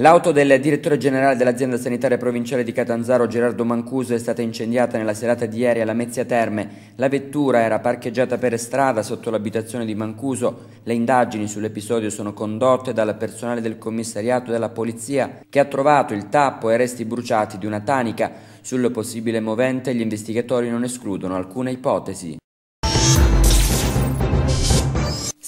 L'auto del direttore generale dell'azienda sanitaria provinciale di Catanzaro Gerardo Mancuso è stata incendiata nella serata di ieri alla Mezzia Terme. La vettura era parcheggiata per strada sotto l'abitazione di Mancuso. Le indagini sull'episodio sono condotte dal personale del commissariato della polizia che ha trovato il tappo e resti bruciati di una tanica. Sul possibile movente gli investigatori non escludono alcuna ipotesi.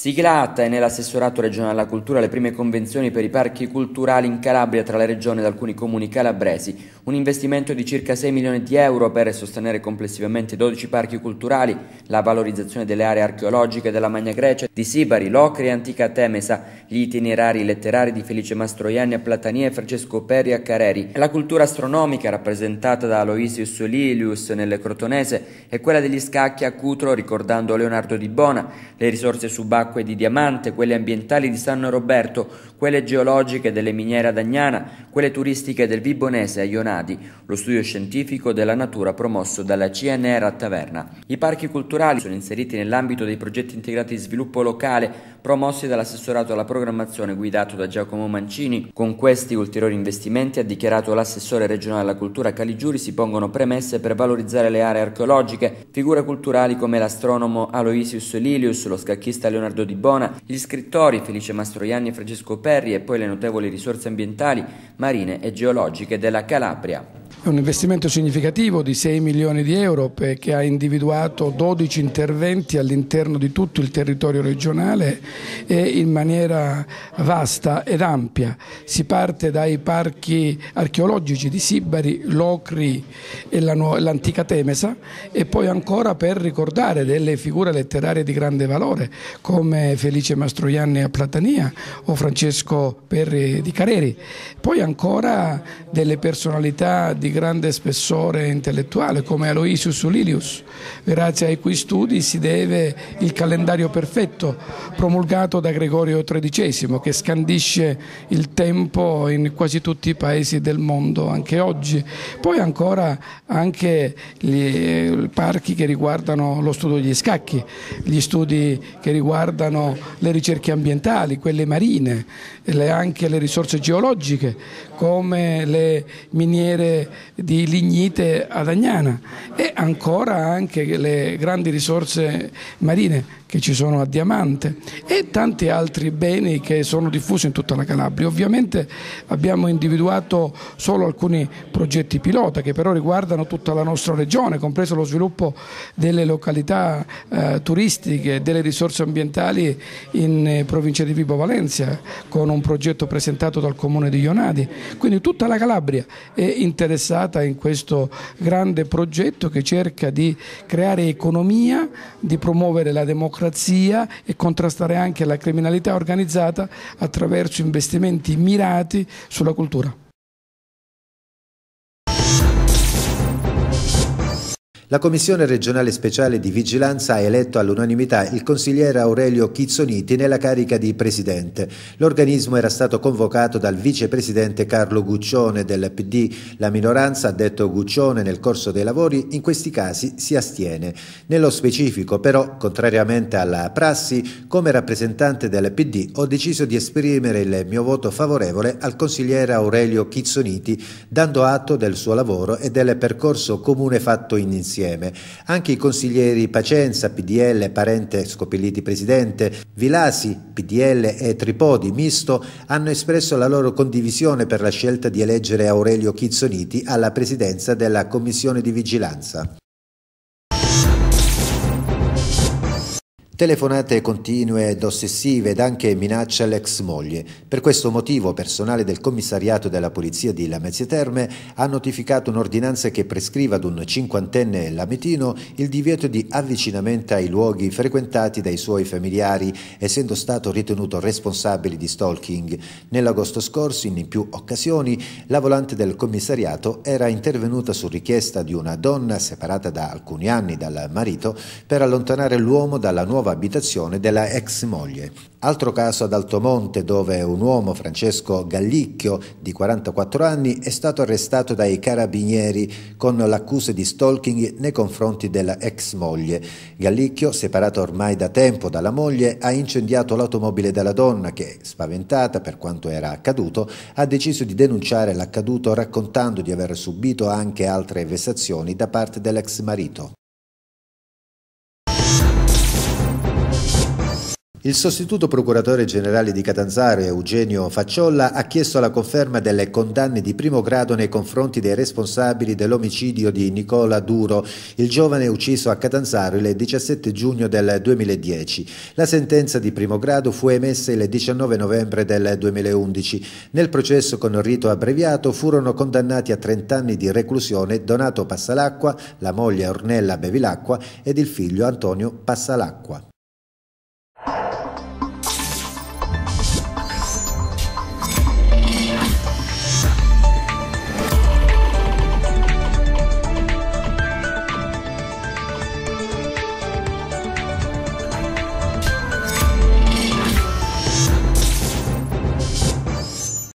Siglata e nell'assessorato regionale alla cultura le prime convenzioni per i parchi culturali in Calabria tra la regione ed alcuni comuni calabresi, un investimento di circa 6 milioni di euro per sostenere complessivamente 12 parchi culturali, la valorizzazione delle aree archeologiche della Magna Grecia, di Sibari, Locri e Antica Temesa, gli itinerari letterari di Felice Mastroianni a Platania e Francesco Perri a Careri, la cultura astronomica rappresentata da Aloysius Lilius nelle Crotonese e quella degli scacchi a Cutro ricordando Leonardo di Bona, le risorse subacquee acque di diamante, quelle ambientali di San Roberto, quelle geologiche delle miniere ad Agnana, quelle turistiche del Vibonese a Ionadi, lo studio scientifico della natura promosso dalla CNR a Taverna. I parchi culturali sono inseriti nell'ambito dei progetti integrati di sviluppo locale promossi dall'assessorato alla programmazione guidato da Giacomo Mancini. Con questi ulteriori investimenti, ha dichiarato l'assessore regionale alla cultura Caligiuri, si pongono premesse per valorizzare le aree archeologiche, figure culturali come l'astronomo Aloysius Lilius, lo scacchista Leonardo Bernardo Di Bona, gli scrittori Felice Mastroianni e Francesco Perri e poi le notevoli risorse ambientali, marine e geologiche della Calabria. È un investimento significativo di 6 milioni di euro che ha individuato 12 interventi all'interno di tutto il territorio regionale e in maniera vasta ed ampia. Si parte dai parchi archeologici di Sibari, Locri e l'antica Temesa e poi ancora per ricordare delle figure letterarie di grande valore come Felice Mastroianni a Platania o Francesco Perri di Careri. Poi ancora delle personalità di grande spessore intellettuale come Aloysius Ulilius, grazie ai cui studi si deve il calendario perfetto promulgato da Gregorio XIII che scandisce il tempo in quasi tutti i paesi del mondo anche oggi. Poi ancora anche i eh, parchi che riguardano lo studio degli scacchi, gli studi che riguardano le ricerche ambientali, quelle marine, le, anche le risorse geologiche come le miniere di lignite ad Agnana e ancora anche le grandi risorse marine che ci sono a Diamante e tanti altri beni che sono diffusi in tutta la Calabria. Ovviamente abbiamo individuato solo alcuni progetti pilota che però riguardano tutta la nostra regione, compreso lo sviluppo delle località eh, turistiche, delle risorse ambientali in eh, provincia di Vibo Valencia con un progetto presentato dal comune di Ionadi. Quindi tutta la Calabria è interessata interessata in questo grande progetto che cerca di creare economia, di promuovere la democrazia e contrastare anche la criminalità organizzata attraverso investimenti mirati sulla cultura. La Commissione regionale speciale di vigilanza ha eletto all'unanimità il consigliere Aurelio Chizzoniti nella carica di presidente. L'organismo era stato convocato dal vicepresidente Carlo Guccione del PD. La minoranza, ha detto Guccione nel corso dei lavori, in questi casi si astiene. Nello specifico, però, contrariamente alla prassi, come rappresentante del PD ho deciso di esprimere il mio voto favorevole al consigliere Aurelio Chizzoniti, dando atto del suo lavoro e del percorso comune fatto in insieme insieme. Anche i consiglieri Pacenza, PDL, Parente, Scopelliti Presidente, Vilasi, PDL e Tripodi, Misto, hanno espresso la loro condivisione per la scelta di eleggere Aurelio Chizzoniti alla presidenza della Commissione di Vigilanza. Telefonate continue ed ossessive ed anche minacce all'ex moglie. Per questo motivo personale del commissariato della polizia di Lamezia Terme ha notificato un'ordinanza che prescrive ad un cinquantenne lametino il divieto di avvicinamento ai luoghi frequentati dai suoi familiari, essendo stato ritenuto responsabile di stalking. Nell'agosto scorso, in più occasioni, la volante del commissariato era intervenuta su richiesta di una donna separata da alcuni anni dal marito per allontanare l'uomo dalla nuova nuova abitazione della ex moglie. Altro caso ad Altomonte dove un uomo, Francesco Gallicchio, di 44 anni, è stato arrestato dai carabinieri con l'accusa di stalking nei confronti della ex moglie. Gallicchio, separato ormai da tempo dalla moglie, ha incendiato l'automobile della donna che, spaventata per quanto era accaduto, ha deciso di denunciare l'accaduto raccontando di aver subito anche altre vessazioni da parte dell'ex marito. Il sostituto procuratore generale di Catanzaro, Eugenio Facciolla, ha chiesto la conferma delle condanne di primo grado nei confronti dei responsabili dell'omicidio di Nicola Duro, il giovane ucciso a Catanzaro il 17 giugno del 2010. La sentenza di primo grado fu emessa il 19 novembre del 2011. Nel processo con rito abbreviato furono condannati a 30 anni di reclusione Donato Passalacqua, la moglie Ornella Bevilacqua ed il figlio Antonio Passalacqua.